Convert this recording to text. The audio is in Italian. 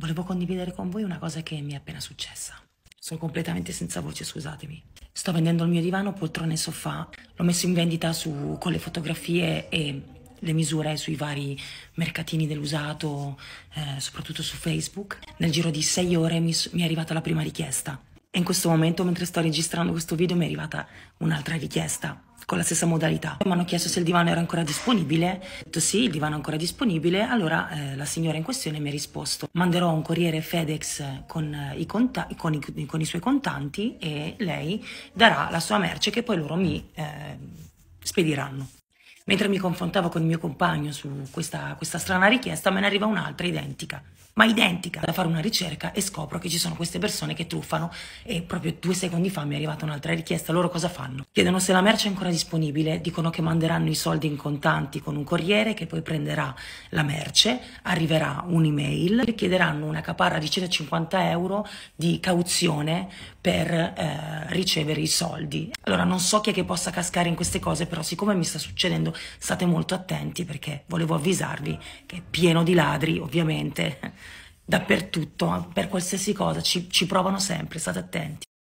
Volevo condividere con voi una cosa che mi è appena successa. Sono completamente senza voce, scusatemi. Sto vendendo il mio divano, poltrone e sofà. L'ho messo in vendita su, con le fotografie e le misure sui vari mercatini dell'usato, eh, soprattutto su Facebook. Nel giro di sei ore mi, mi è arrivata la prima richiesta. E in questo momento, mentre sto registrando questo video, mi è arrivata un'altra richiesta con la stessa modalità. Mi hanno chiesto se il divano era ancora disponibile. Ho detto sì, il divano è ancora disponibile. Allora eh, la signora in questione mi ha risposto: manderò un corriere FedEx con, eh, i, con, i, con i, suoi contanti e lei darà la sua merce che poi loro mi eh, spediranno. Mentre mi confrontavo con il mio compagno su questa, questa strana richiesta, me ne arriva un'altra identica, ma identica, da fare una ricerca e scopro che ci sono queste persone che truffano e proprio due secondi fa mi è arrivata un'altra richiesta, loro cosa fanno? Chiedono se la merce è ancora disponibile, dicono che manderanno i soldi in contanti con un corriere che poi prenderà la merce, arriverà un'email, e chiederanno una caparra di 150 euro di cauzione per eh, ricevere i soldi. Allora non so chi è che possa cascare in queste cose, però siccome mi sta succedendo state molto attenti perché volevo avvisarvi che è pieno di ladri, ovviamente, dappertutto, per qualsiasi cosa, ci, ci provano sempre, state attenti.